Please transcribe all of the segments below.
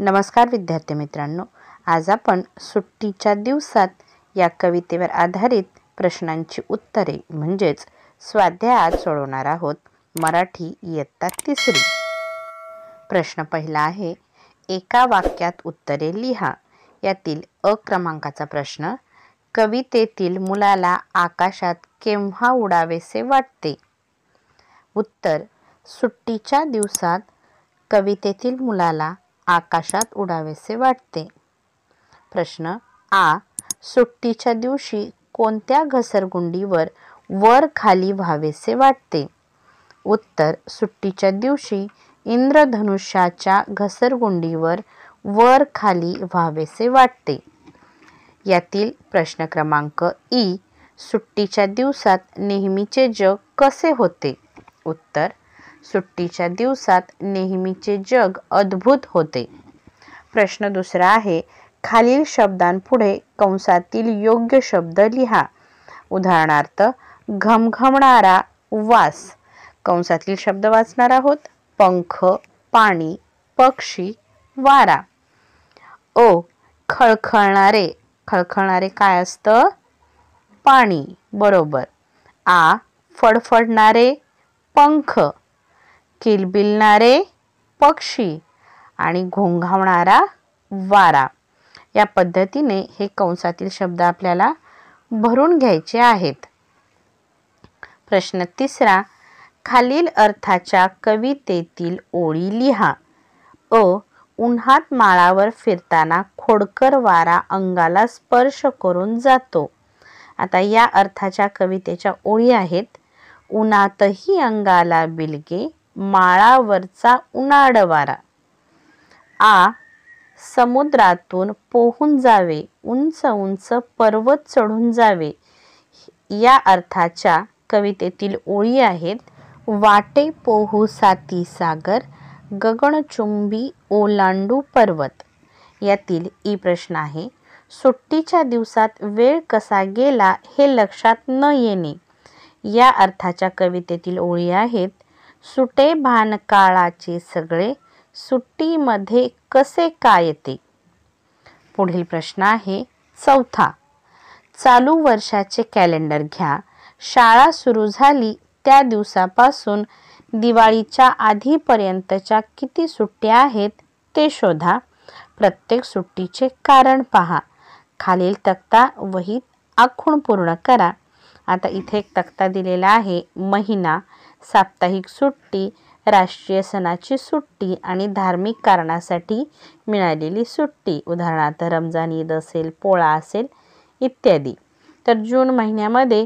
नमस्कार विद्यार्थी मित्रांनो आज आपण सुट्टीच्या दिवसात या कवितेवर आधारित प्रश्नांची उत्तरे म्हणजेच स्वाध्याय आज सोडवणार आहोत मराठी इयत्ता तिसरी प्रश्न पहिला आहे एका वाक्यात उत्तरे लिहा यातील अ क्रमांकाचा प्रश्न कवितेतील मुलाला आकाशात केव्हा उडावेसे वाटते उत्तर सुट्टीच्या दिवसात कवितेतील मुलाला आकाशात उडावेसे वाटते प्रश्न आ सुट्टीच्या दिवशी कोणत्या घसरगुंडीवर वर खाली व्हावेसे वाटते उत्तर सुट्टीच्या दिवशी इंद्रधनुष्याच्या घसरगुंडीवर वर खाली व्हावेसे वाटते यातील प्रश्न क्रमांक ई सुट्टीच्या दिवसात नेहमीचे जग कसे होते उत्तर सुट्टीच्या दिवसात नेहमीचे जग अद्भुत होते प्रश्न दुसरा आहे खालील शब्दांपुढे कंसातील योग्य शब्द लिहा उदाहरणार्थ घमघमणारा वास कंसातील शब्द वाचणार आहोत पंख पाणी पक्षी वारा ओ खळखळणारे खळखळणारे काय असतं पाणी बरोबर आ फडफडणारे पंख किलबिलणारे पक्षी आणि घोंघावणारा वारा या पद्धतीने हे कंसातील शब्द आपल्याला भरून घ्यायचे आहेत प्रश्न तिसरा खालील अर्थाच्या कवितेतील ओळी लिहा अ उन्हात माळावर फिरताना खोडकर वारा अंगाला स्पर्श करून जातो आता या अर्थाच्या कवितेच्या ओळी आहेत उन्हातही अंगाला बिलगे माळावरचा उन्हाळ आ समुद्रातून पोहून जावे उंच उंच पर्वत चढून जावे या अर्थाच्या कवितेतील ओळी आहेत वाटे पोहू साती सागर गगनचुंबी ओलांडू पर्वत यातील ई प्रश्न आहे सुट्टीच्या दिवसात वेळ कसा गेला हे लक्षात न येणे या अर्थाच्या कवितेतील ओळी आहेत सुटे भानकाळाचे सगळे सुट्टीमध्ये कसे काय येते पुढील प्रश्न आहे चौथा चालू वर्षाचे कॅलेंडर घ्या शाळा सुरू झाली त्या दिवसापासून दिवाळीच्या आधीपर्यंतच्या किती सुट्ट्या आहेत ते शोधा प्रत्येक सुट्टीचे कारण पहा खालील तक्ता वहीत आखून पूर्ण करा आता इथे एक तक्ता दिलेला आहे महिना साप्ताहिक सुट्टी राष्ट्रीय सणाची सुट्टी आणि धार्मिक कारणासाठी मिळालेली सुट्टी उदाहरणार्थ रमजान ईद असेल पोळा असेल इत्यादी तर जून महिन्यामध्ये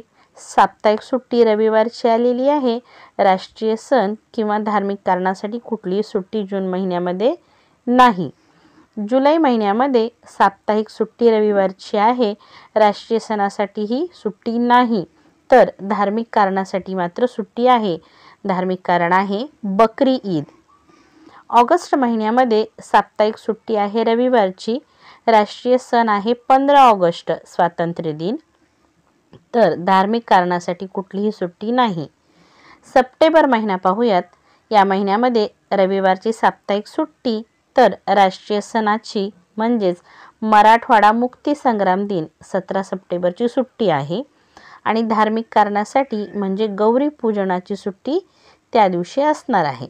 साप्ताहिक सुट्टी रविवारची आलेली आहे राष्ट्रीय सण किंवा धार्मिक कारणासाठी कुठलीही सुट्टी जून महिन्यामध्ये नाही जुलै महिन्यामध्ये साप्ताहिक सुट्टी रविवारची आहे राष्ट्रीय सणासाठीही सुट्टी नाही तर धार्मिक कारणासाठी मात्र सुट्टी आहे धार्मिक कारण आहे बकरी ईद ऑगस्ट महिन्यामध्ये साप्ताहिक सुट्टी आहे रविवारची राष्ट्रीय सण आहे पंधरा ऑगस्ट स्वातंत्र्य दिन तर धार्मिक कारणासाठी कुठलीही सुट्टी नाही सप्टेंबर महिना पाहूयात या महिन्यामध्ये रविवारची साप्ताहिक सुट्टी तर राष्ट्रीय सणाची म्हणजेच मराठवाडा मुक्तीसंग्राम दिन सतरा सप्टेंबरची सुट्टी आहे आणि धार्मिक कारणासाठी म्हणजे गौरी पूजनाची सुट्टी त्या दिवशी असणार आहे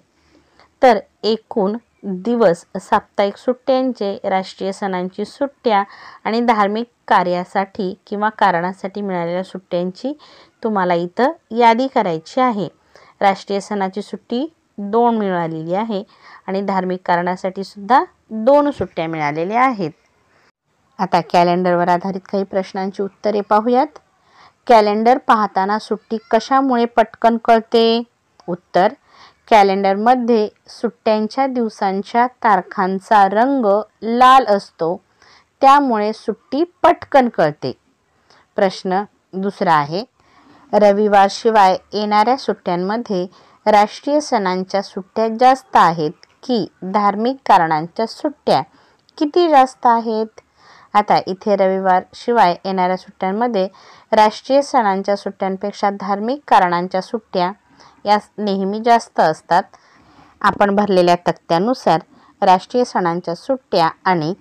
तर एकूण दिवस साप्ताहिक सुट्ट्यांचे राष्ट्रीय सणांची सुट्ट्या आणि धार्मिक कार्यासाठी किंवा कारणासाठी मिळालेल्या सुट्ट्यांची तुम्हाला इथं यादी करायची आहे राष्ट्रीय सणाची सुट्टी दोन मिळालेली आहे आणि धार्मिक कारणासाठी सुद्धा दोन सुट्ट्या मिळालेल्या आहेत आता कॅलेंडरवर आधारित काही प्रश्नांची उत्तरे पाहूयात कॅलेंडर पाहताना सुट्टी कशामुळे पटकन कळते उत्तर कॅलेंडरमध्ये सुट्ट्यांच्या दिवसांच्या तारखांचा रंग लाल असतो त्यामुळे सुट्टी पटकन कळते प्रश्न दुसरा आहे रविवारशिवाय येणाऱ्या सुट्ट्यांमध्ये राष्ट्रीय सणांच्या सुट्ट्या जास्त आहेत की धार्मिक कारणांच्या सुट्ट्या किती जास्त आहेत आता इथे रविवार शिवाय येणाऱ्या सुट्ट्यांमध्ये राष्ट्रीय सणांच्या सुट्ट्यांपेक्षा धार्मिक कारणांच्या सुट्ट्या या नेहमी जास्त असतात आपण भरलेल्या तक्त्यानुसार राष्ट्रीय सणांच्या सुट्ट्या आणि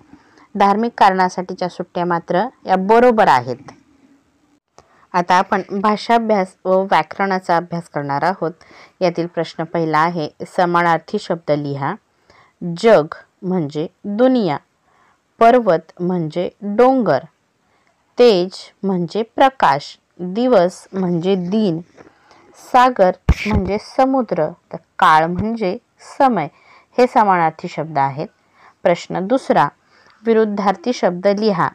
धार्मिक कारणासाठीच्या सुट्ट्या मात्र या बरोबर आहेत आता आपण भाषाभ्यास व व्याकरणाचा अभ्यास करणार आहोत यातील प्रश्न पहिला आहे समानार्थी शब्द लिहा जग म्हणजे दुनिया पर्वत म्हणजे डोंगर तेज म्हणजे प्रकाश दिवस म्हणजे दिन सागर म्हणजे समुद्र तर काळ म्हणजे समय हे समानार्थी शब्द आहेत प्रश्न दुसरा विरुद्धार्थी शब्द लिहा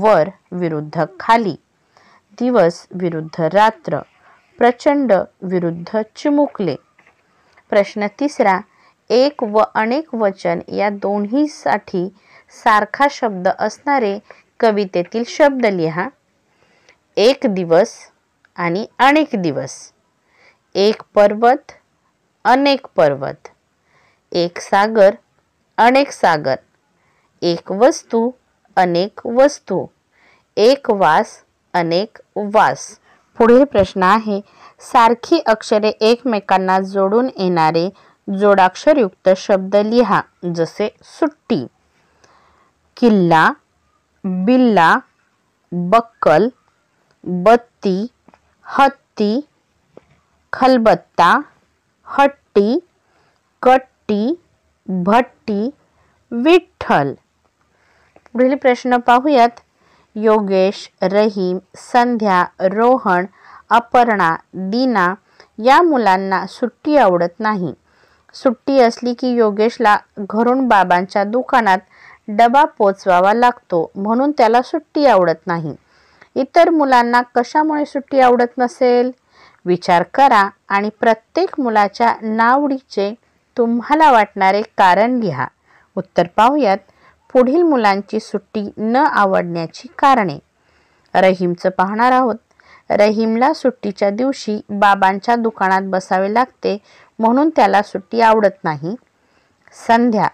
वर विरुद्ध खाली दिवस विरुद्ध रात्र प्रचंड विरुद्ध चिमुकले प्रश्न तिसरा एक व अनेक वचन या दोन्हीसाठी सारखा शब्द असणारे कवितेतील शब्द लिहा एक दिवस आणि अनेक दिवस एक पर्वत अनेक पर्वत एक सागर अनेक सागर एक वस्तू अनेक वस्तू एक वास अनेक वास पुढील प्रश्न आहे सारखी अक्षरे एकमेकांना जोडून येणारे जोडाक्षरयुक्त शब्द लिहा जसे सुट्टी किल्ला बिल्ला बक्कल बत्ती हत्ती खलबत्ता हट्टी कट्टी भट्टी विठ्ठल पुढील प्रश्न पाहूयात योगेश रहीम संध्या रोहन अपर्णा दीना या मुलांना सुट्टी आवडत नाही सुट्टी असली की योगेशला घरून बाबांच्या दुकानात डबा पोचवावा लागतो म्हणून त्याला सुट्टी आवडत नाही इतर मुलांना कशामुळे सुट्टी आवडत नसेल विचार करा आणि प्रत्येक मुलाच्या नावडीचे तुम्हाला वाटणारे कारण लिहा उत्तर पाहूयात पुढील मुलांची सुट्टी न आवडण्याची कारणे रहीमचं पाहणार आहोत रहीमला सुट्टीच्या दिवशी बाबांच्या दुकानात बसावे लागते म्हणून त्याला सुट्टी आवडत नाही संध्या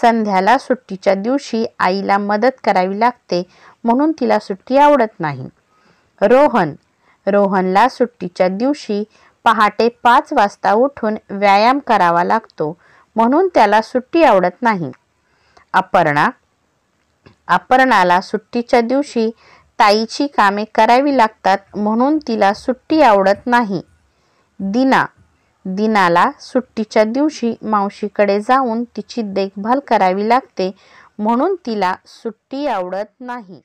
संध्याला सुट्टीच्या दिवशी आईला मदत करावी लागते म्हणून तिला सुट्टी आवडत नाही रोहन रोहनला सुट्टीच्या दिवशी पहाटे पाच वाजता उठून व्यायाम करावा लागतो म्हणून त्याला सुट्टी आवडत नाही अपर्णा अपर्णाला सुट्टीच्या दिवशी ताईची कामे करावी लागतात म्हणून तिला सुट्टी आवडत नाही दिना दिनाला सुट्टीच्या दिवशी मावशीकडे जाऊन तिची देखभाल करावी लागते म्हणून तिला सुट्टी आवडत नाही